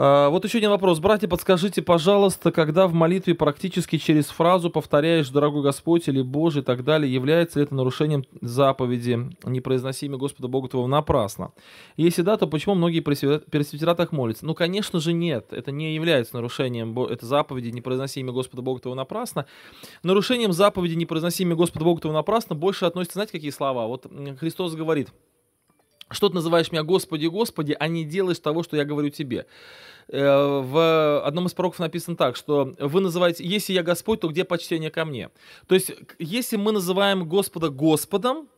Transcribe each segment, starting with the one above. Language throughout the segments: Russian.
А, вот еще один вопрос. Братья, подскажите, пожалуйста, когда в молитве практически через фразу повторяешь «Дорогой Господь» или «Боже» и так далее, является ли это нарушением заповеди «Не произноси имя Господа Бога твоего напрасно»? Если да, то почему многие пресвитера так молятся? Ну, конечно же, нет. Это не является нарушением это заповеди «Не произноси имя Господа Бога твоего напрасно». Нарушением заповеди «Не произноси имя Господа Бога твоего напрасно» больше относятся, знаете, какие слова? Вот Христос говорит – что ты называешь меня Господи, Господи, а не делаешь того, что я говорю тебе. Э, в одном из пророков написано так, что вы называете, если я Господь, то где почтение ко мне? То есть, если мы называем Господа Господом,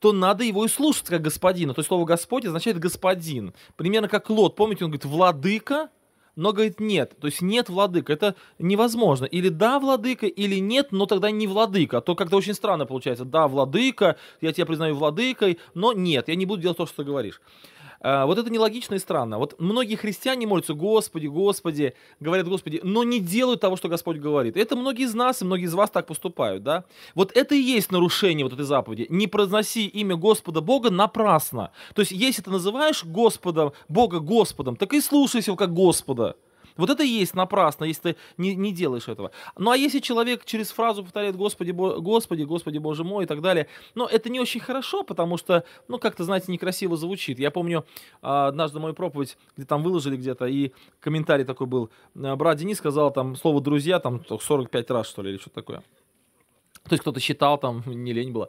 то надо его и слушать как господина. То есть слово «господь» означает «господин». Примерно как Лот. Помните, он говорит «владыка», но говорит нет. То есть нет владыка, это невозможно. Или да, владыка, или нет, но тогда не владыка. А то как-то очень странно получается. Да, владыка, я тебя признаю владыкой, но нет, я не буду делать то, что ты говоришь. А, вот это нелогично и странно. Вот многие христиане молятся, Господи, Господи, говорят, Господи, но не делают того, что Господь говорит. Это многие из нас, и многие из вас так поступают, да? Вот это и есть нарушение вот этой заповеди. Не произноси имя Господа Бога напрасно. То есть, если ты называешь Господа, Бога Господом, так и слушайся его как Господа. Вот это и есть напрасно, если ты не, не делаешь этого. Ну а если человек через фразу повторяет «Господи, Бо... Господи, Господи, Боже мой» и так далее, но ну, это не очень хорошо, потому что, ну как-то, знаете, некрасиво звучит. Я помню а, однажды мою проповедь, где там выложили где-то, и комментарий такой был. А, брат Денис сказал там слово «друзья» там 45 раз, что ли, или что-то такое. То есть кто-то считал, там не лень было.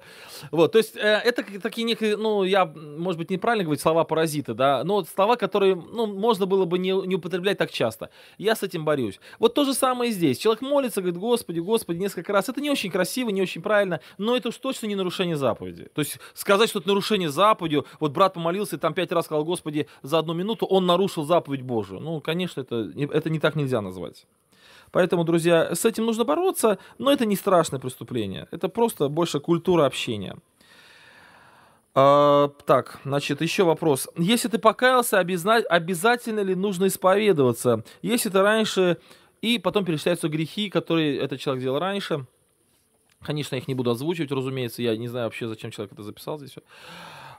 Вот, то есть э, это такие некие, ну, я, может быть, неправильно говорить слова паразиты, да, но слова, которые, ну, можно было бы не, не употреблять так часто. Я с этим борюсь. Вот то же самое и здесь. Человек молится, говорит, Господи, Господи, несколько раз. Это не очень красиво, не очень правильно, но это уж точно не нарушение заповеди. То есть сказать, что это нарушение заповеди, вот брат помолился и там пять раз сказал, Господи, за одну минуту он нарушил заповедь Божию. Ну, конечно, это, это не так нельзя назвать. Поэтому, друзья, с этим нужно бороться, но это не страшное преступление. Это просто больше культура общения. А, так, значит, еще вопрос. Если ты покаялся, обязна... обязательно ли нужно исповедоваться? Если ты раньше... И потом перечисляются грехи, которые этот человек делал раньше. Конечно, я их не буду озвучивать, разумеется. Я не знаю вообще, зачем человек это записал здесь.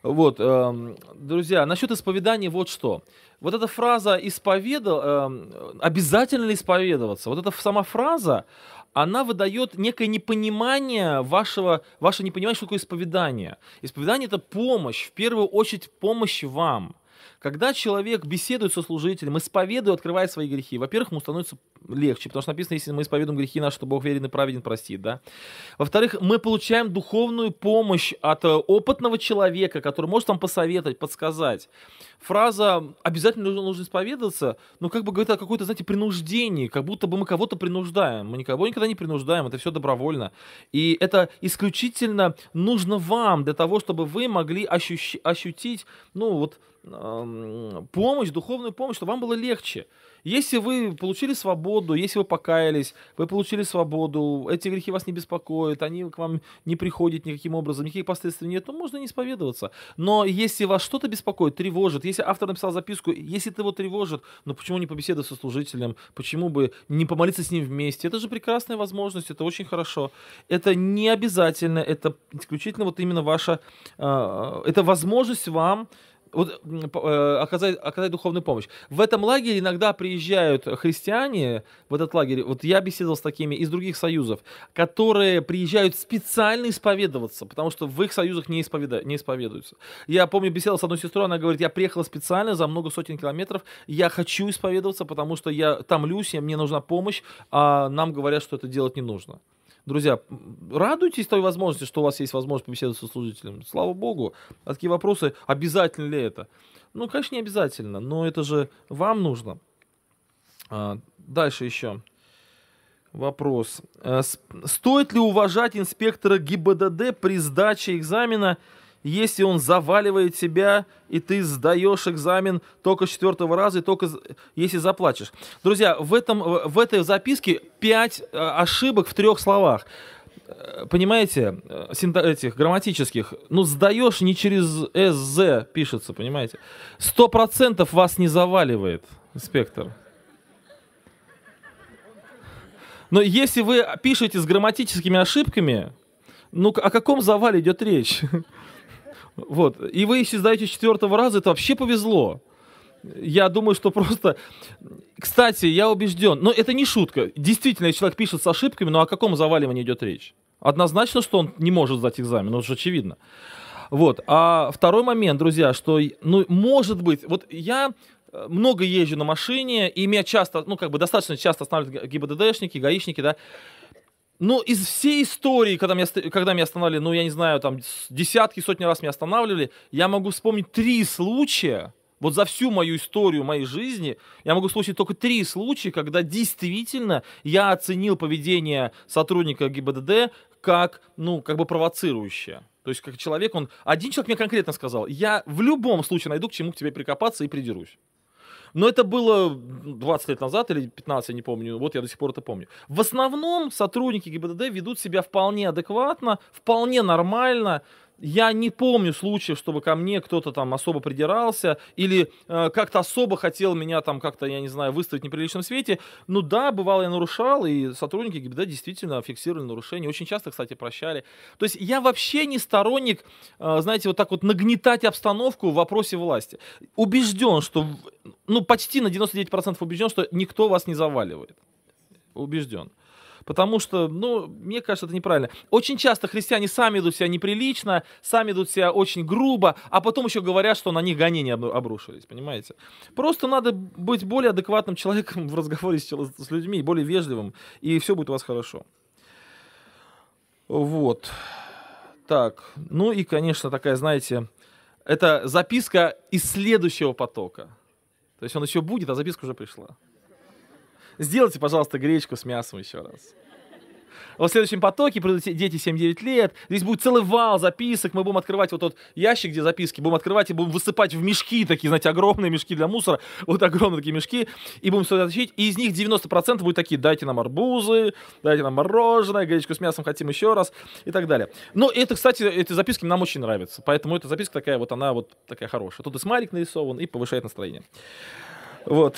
Вот, эм, друзья, насчет исповедания вот что. Вот эта фраза «исповедал», эм, обязательно ли исповедоваться, вот эта сама фраза, она выдает некое непонимание вашего, ваше непонимание, что такое исповедание. Исповедание — это помощь, в первую очередь помощь вам. Когда человек беседует со служителем, исповедует, открывает свои грехи, во-первых, ему становится легче, потому что написано, если мы исповедуем грехи наши, то Бог верен и праведен простит, да. Во-вторых, мы получаем духовную помощь от э, опытного человека, который может нам посоветовать, подсказать. Фраза «обязательно нужно, нужно исповедоваться», ну, как бы говорит о какой-то, знаете, принуждении, как будто бы мы кого-то принуждаем. Мы никого никогда не принуждаем, это все добровольно. И это исключительно нужно вам для того, чтобы вы могли ощущ- ощутить, ну, вот, э помощь, духовную помощь, чтобы вам было легче. Если вы получили свободу, если вы покаялись, вы получили свободу, эти грехи вас не беспокоят, они к вам не приходят никаким образом, никаких последствий нет, то можно не исповедоваться. Но если вас что-то беспокоит, тревожит, если автор написал записку, если это его тревожит, ну почему не побеседовать со служителем, почему бы не помолиться с ним вместе? Это же прекрасная возможность, это очень хорошо. Это не обязательно, это исключительно вот именно ваша, э, это возможность вам вот, э, оказать, оказать духовную помощь. В этом лагере иногда приезжают христиане, в этот лагерь, вот я беседовал с такими из других союзов, которые приезжают специально исповедоваться, потому что в их союзах не, исповеда, не исповедуются. Я помню, беседовал с одной сестрой, она говорит, я приехала специально за много сотен километров, я хочу исповедоваться, потому что я там и мне нужна помощь, а нам говорят, что это делать не нужно. Друзья, радуйтесь той возможности, что у вас есть возможность побеседовать со служителем. Слава богу. А такие вопросы, обязательно ли это? Ну, конечно, не обязательно, но это же вам нужно. А, дальше еще вопрос. А, стоит ли уважать инспектора ГИБДД при сдаче экзамена? если он заваливает тебя, и ты сдаешь экзамен только четвертого раза, и только если заплачешь. Друзья, в, этом, в этой записке пять э, ошибок в трех словах. Э, понимаете, э, этих грамматических, ну, сдаешь не через СЗ пишется, понимаете. Сто процентов вас не заваливает, инспектор. Но если вы пишете с грамматическими ошибками, ну о каком завале идет речь? Вот. И вы, если сдаете четвертого раза, это вообще повезло. Я думаю, что просто... Кстати, я убежден, но это не шутка. Действительно, если человек пишет с ошибками, но ну о каком заваливании идет речь? Однозначно, что он не может сдать экзамен, ну, это же очевидно. Вот. А второй момент, друзья, что, ну, может быть, вот я э, много езжу на машине, и меня часто, ну, как бы достаточно часто останавливают ГИБДДшники, гаишники, да, но ну, из всей истории, когда меня, когда меня останавливали, ну, я не знаю, там, десятки, сотни раз меня останавливали, я могу вспомнить три случая, вот за всю мою историю моей жизни, я могу вспомнить только три случая, когда действительно я оценил поведение сотрудника ГИБДД как, ну, как бы провоцирующее. То есть как человек, он... Один человек мне конкретно сказал, я в любом случае найду, к чему к тебе прикопаться и придерусь. Но это было 20 лет назад или 15, я не помню. Вот я до сих пор это помню. В основном сотрудники ГИБДД ведут себя вполне адекватно, вполне нормально я не помню случаев, чтобы ко мне кто-то там особо придирался или э, как-то особо хотел меня там как-то, я не знаю, выставить в неприличном свете. Ну да, бывало я нарушал, и сотрудники ГИБДД действительно фиксировали нарушения. Очень часто, кстати, прощали. То есть я вообще не сторонник, э, знаете, вот так вот нагнетать обстановку в вопросе власти. Убежден, что, ну почти на 99% убежден, что никто вас не заваливает. Убежден. Потому что, ну, мне кажется, это неправильно. Очень часто христиане сами идут себя неприлично, сами идут себя очень грубо, а потом еще говорят, что на них гонения обрушились, понимаете? Просто надо быть более адекватным человеком в разговоре с, с людьми, более вежливым, и все будет у вас хорошо. Вот. Так, ну и, конечно, такая, знаете, это записка из следующего потока. То есть он еще будет, а записка уже пришла. Сделайте, пожалуйста, гречку с мясом еще раз. Во следующем потоке придут дети 7-9 лет. Здесь будет целый вал записок. Мы будем открывать вот тот ящик, где записки. Будем открывать и будем высыпать в мешки такие, знаете, огромные мешки для мусора. Вот огромные такие мешки. И будем сюда тащить. И из них 90% будет такие, дайте нам арбузы, дайте нам мороженое, гречку с мясом хотим еще раз и так далее. Но это, кстати, эти записки нам очень нравятся. Поэтому эта записка такая вот, она вот такая хорошая. Тут и смайлик нарисован и повышает настроение. Вот.